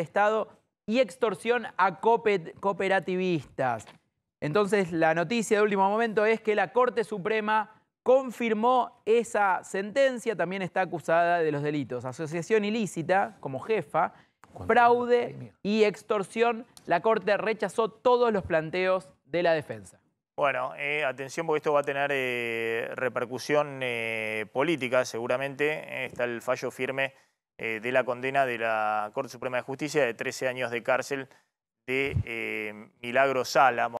Estado y extorsión a cooperativistas. Entonces, la noticia de último momento es que la Corte Suprema confirmó esa sentencia, también está acusada de los delitos, asociación ilícita como jefa, fraude y extorsión. La Corte rechazó todos los planteos de la defensa. Bueno, eh, atención porque esto va a tener eh, repercusión eh, política seguramente. está el fallo firme eh, de la condena de la Corte Suprema de Justicia de 13 años de cárcel de eh, Milagro Sálamo.